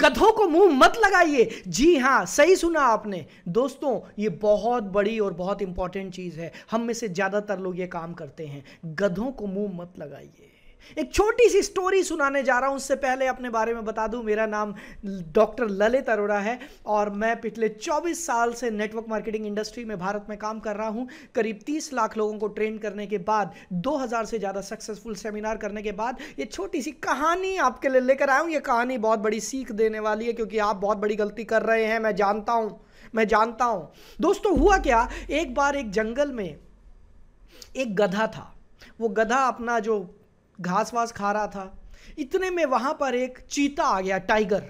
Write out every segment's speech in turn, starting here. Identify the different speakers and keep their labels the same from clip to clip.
Speaker 1: गधों को मुंह मत लगाइए जी हाँ सही सुना आपने दोस्तों ये बहुत बड़ी और बहुत इंपॉर्टेंट चीज़ है हम में से ज़्यादातर लोग ये काम करते हैं गधों को मुंह मत लगाइए एक छोटी सी स्टोरी सुनाने जा रहा हूँ उससे पहले अपने बारे में बता दूँ मेरा नाम डॉक्टर ललित अरोड़ा है और मैं पिछले 24 साल से नेटवर्क मार्केटिंग इंडस्ट्री में भारत में काम कर रहा हूँ करीब 30 लाख लोगों को ट्रेन करने के बाद 2000 से ज़्यादा सक्सेसफुल सेमिनार करने के बाद ये छोटी सी कहानी आपके लिए लेकर आया हूँ ये कहानी बहुत बड़ी सीख देने वाली है क्योंकि आप बहुत बड़ी गलती कर रहे हैं मैं जानता हूँ मैं जानता हूँ दोस्तों हुआ क्या एक बार एक जंगल में एक गधा था वो गधा अपना जो घास वास खा रहा था इतने में वहां पर एक चीता आ गया टाइगर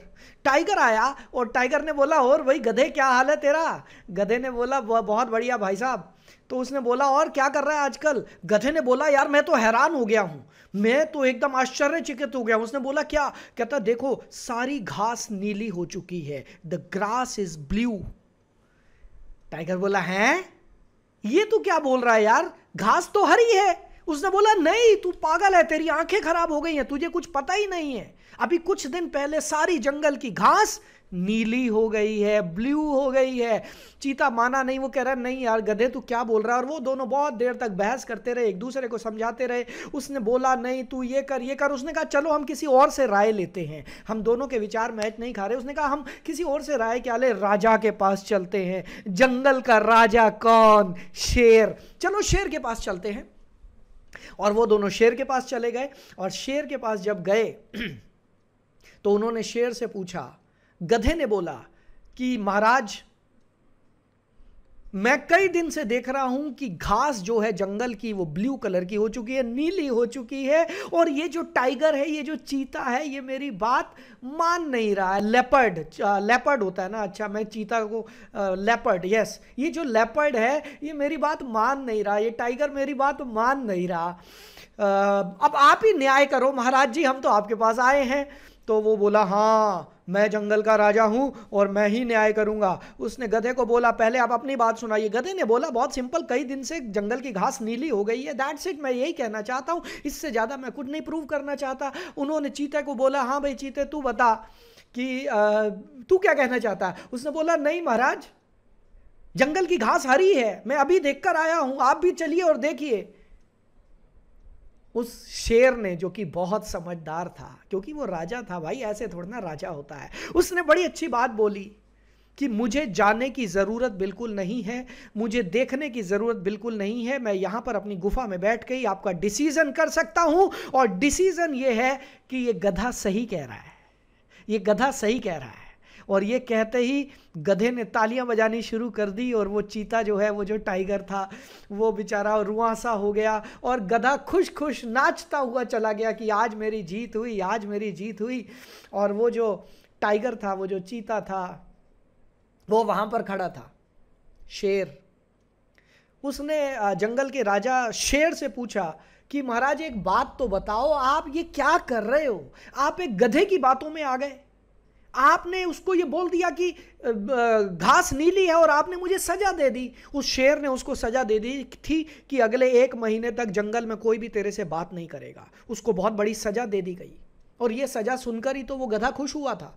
Speaker 1: टाइगर आया और टाइगर ने बोला और भाई गधे क्या हाल है तेरा गधे ने बोला बहुत बढ़िया भाई साहब तो उसने बोला और क्या कर रहा है आजकल गधे ने बोला यार मैं तो हैरान हो गया हूं मैं तो एकदम आश्चर्यचकित हो गया उसने बोला क्या कहता देखो सारी घास नीली हो चुकी है the grass is blue tiger बोला है ये तो क्या बोल रहा है यार घास तो हरी है उसने बोला नहीं तू पागल है तेरी आंखें खराब हो गई हैं तुझे कुछ पता ही नहीं है अभी कुछ दिन पहले सारी जंगल की घास नीली हो गई है ब्लू हो गई है चीता माना नहीं वो कह रहा नहीं यार गधे तू क्या बोल रहा है और वो दोनों बहुत देर तक बहस करते रहे एक दूसरे को समझाते रहे उसने बोला नहीं तू ये कर ये कर उसने कहा चलो हम किसी और से राय लेते हैं हम दोनों के विचार मैच नहीं खा रहे उसने कहा हम किसी और से राय क्या ले राजा के पास चलते हैं जंगल का राजा कौन शेर चलो शेर के पास चलते हैं और वो दोनों शेर के पास चले गए और शेर के पास जब गए तो उन्होंने शेर से पूछा गधे ने बोला कि महाराज मैं कई दिन से देख रहा हूं कि घास जो है जंगल की वो ब्लू कलर की हो चुकी है नीली हो चुकी है और ये जो टाइगर है ये जो चीता है ये मेरी बात मान नहीं रहा है लेपर्ड लेपर्ड होता है ना अच्छा मैं चीता को लेपर्ड यस ये जो लेपर्ड है ये मेरी बात मान नहीं रहा ये टाइगर मेरी बात मान नहीं रहा आ, अब आप ही न्याय करो महाराज जी हम तो आपके पास आए हैं तो वो बोला हाँ मैं जंगल का राजा हूँ और मैं ही न्याय करूँगा उसने गधे को बोला पहले आप अपनी बात सुनाइए गधे ने बोला बहुत सिंपल कई दिन से जंगल की घास नीली हो गई है दैट्स इट मैं यही कहना चाहता हूँ इससे ज़्यादा मैं कुछ नहीं प्रूव करना चाहता उन्होंने चीते को बोला हाँ भाई चीते तू बता कि तू क्या कहना चाहता है उसने बोला नहीं महाराज जंगल की घास हरी है मैं अभी देखकर आया हूँ आप भी चलिए और देखिए उस शेर ने जो कि बहुत समझदार था क्योंकि वो राजा था भाई ऐसे थोड़ा ना राजा होता है उसने बड़ी अच्छी बात बोली कि मुझे जाने की ज़रूरत बिल्कुल नहीं है मुझे देखने की ज़रूरत बिल्कुल नहीं है मैं यहाँ पर अपनी गुफा में बैठ के ही आपका डिसीज़न कर सकता हूँ और डिसीज़न ये है कि ये गधा सही कह रहा है ये गधा सही कह रहा है और ये कहते ही गधे ने तालियां बजानी शुरू कर दी और वो चीता जो है वो जो टाइगर था वो बेचारा रुआसा हो गया और गधा खुश खुश नाचता हुआ चला गया कि आज मेरी जीत हुई आज मेरी जीत हुई और वो जो टाइगर था वो जो चीता था वो वहाँ पर खड़ा था शेर उसने जंगल के राजा शेर से पूछा कि महाराज एक बात तो बताओ आप ये क्या कर रहे हो आप एक गधे की बातों में आ गए आपने उसको ये बोल दिया कि घास नीली है और आपने मुझे सजा दे दी उस शेर ने उसको सजा दे दी थी कि अगले एक महीने तक जंगल में कोई भी तेरे से बात नहीं करेगा उसको बहुत बड़ी सजा दे दी गई और ये सजा सुनकर ही तो वो गधा खुश हुआ था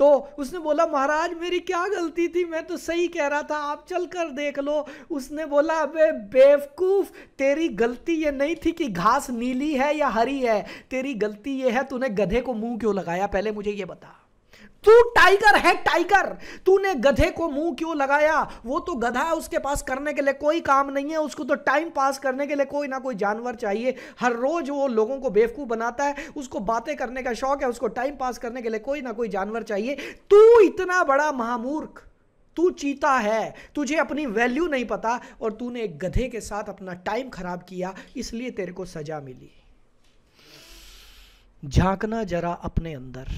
Speaker 1: तो उसने बोला महाराज मेरी क्या गलती थी मैं तो सही कह रहा था आप चल कर देख लो उसने बोला अबे बेवकूफ़ तेरी गलती ये नहीं थी कि घास नीली है या हरी है तेरी गलती ये है तूने गधे को मुंह क्यों लगाया पहले मुझे ये बता तू टाइगर है टाइगर तूने गधे को मुंह क्यों लगाया वो तो गधा है उसके पास करने के लिए कोई काम नहीं है उसको तो टाइम पास करने के लिए कोई ना कोई जानवर चाहिए हर रोज वो लोगों को बेवकूफ बनाता है उसको बातें करने का शौक है उसको टाइम पास करने के लिए कोई ना कोई जानवर चाहिए तू इतना बड़ा महामूर्ख तू चीता है तुझे अपनी वैल्यू नहीं पता और तूने एक गधे के साथ अपना टाइम खराब किया इसलिए तेरे को सजा मिली झांकना जरा अपने अंदर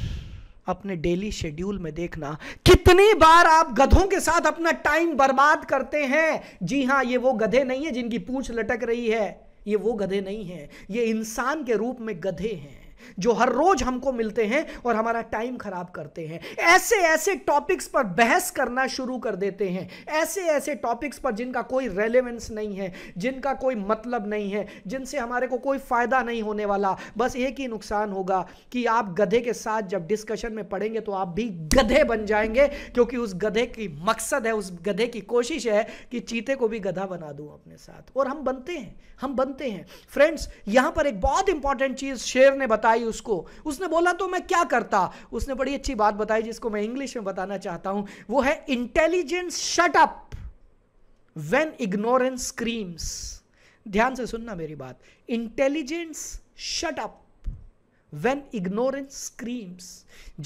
Speaker 1: अपने डेली शेड्यूल में देखना कितनी बार आप गधों के साथ अपना टाइम बर्बाद करते हैं जी हां ये वो गधे नहीं है जिनकी पूछ लटक रही है ये वो गधे नहीं है ये इंसान के रूप में गधे हैं जो हर रोज हमको मिलते हैं और हमारा टाइम खराब करते हैं ऐसे ऐसे टॉपिक्स पर बहस करना शुरू कर देते हैं ऐसे ऐसे टॉपिक्स पर जिनका कोई रेलेवेंस नहीं है जिनका कोई मतलब नहीं है जिनसे हमारे को कोई फ़ायदा नहीं होने वाला बस एक ही नुकसान होगा कि आप गधे के साथ जब डिस्कशन में पढ़ेंगे तो आप भी गधे बन जाएंगे क्योंकि उस गधे की मकसद है उस गधे की कोशिश है कि चीते को भी गधा बना दूं अपने साथ और हम बनते हैं हम बनते हैं फ्रेंड्स यहां पर एक बहुत इंपॉर्टेंट चीज शेर ने बताई बताई उसको उसने बोला तो मैं क्या करता उसने बड़ी अच्छी बात बताई जिसको मैं इंग्लिश में बताना चाहता हूं वो है intelligence shut up when ignorance screams ध्यान से सुनना मेरी बात intelligence shut up when ignorance screams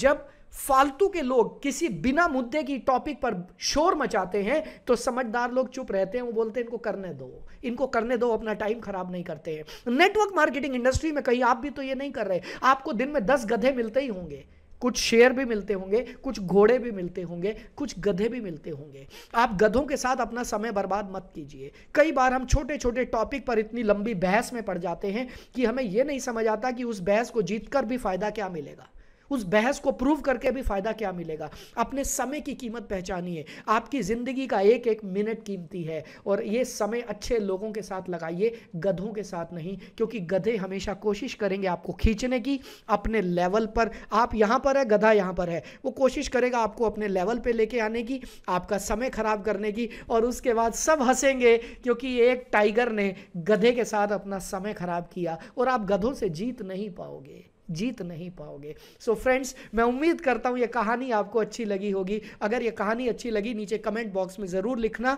Speaker 1: जब फालतू के लोग किसी बिना मुद्दे की टॉपिक पर शोर मचाते हैं तो समझदार लोग चुप रहते हैं वो बोलते हैं इनको करने दो इनको करने दो अपना टाइम खराब नहीं करते हैं नेटवर्क मार्केटिंग इंडस्ट्री में कहीं आप भी तो ये नहीं कर रहे आपको दिन में दस गधे मिलते ही होंगे कुछ शेर भी मिलते होंगे कुछ घोड़े भी मिलते होंगे कुछ गधे भी मिलते होंगे आप गधों के साथ अपना समय बर्बाद मत कीजिए कई बार हम छोटे छोटे टॉपिक पर इतनी लंबी बहस में पड़ जाते हैं कि हमें यह नहीं समझ आता कि उस बहस को जीतकर भी फायदा क्या मिलेगा उस बहस को प्रूव करके भी फ़ायदा क्या मिलेगा अपने समय की कीमत पहचानिए आपकी ज़िंदगी का एक एक मिनट कीमती है और ये समय अच्छे लोगों के साथ लगाइए गधों के साथ नहीं क्योंकि गधे हमेशा कोशिश करेंगे आपको खींचने की अपने लेवल पर आप यहाँ पर है गधा यहाँ पर है वो कोशिश करेगा आपको अपने लेवल पर लेके आने की आपका समय ख़राब करने की और उसके बाद सब हंसेंगे क्योंकि एक टाइगर ने गधे के साथ अपना समय ख़राब किया और आप गधों से जीत नहीं पाओगे जीत नहीं पाओगे सो so फ्रेंड्स मैं उम्मीद करता हूँ ये कहानी आपको अच्छी लगी होगी अगर ये कहानी अच्छी लगी नीचे कमेंट बॉक्स में ज़रूर लिखना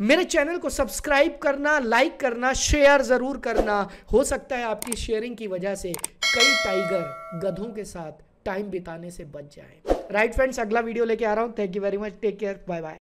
Speaker 1: मेरे चैनल को सब्सक्राइब करना लाइक करना शेयर ज़रूर करना हो सकता है आपकी शेयरिंग की वजह से कई टाइगर गधों के साथ टाइम बिताने से बच जाएं। राइट right फ्रेंड्स अगला वीडियो लेके आ रहा हूँ thank you very much take care bye bye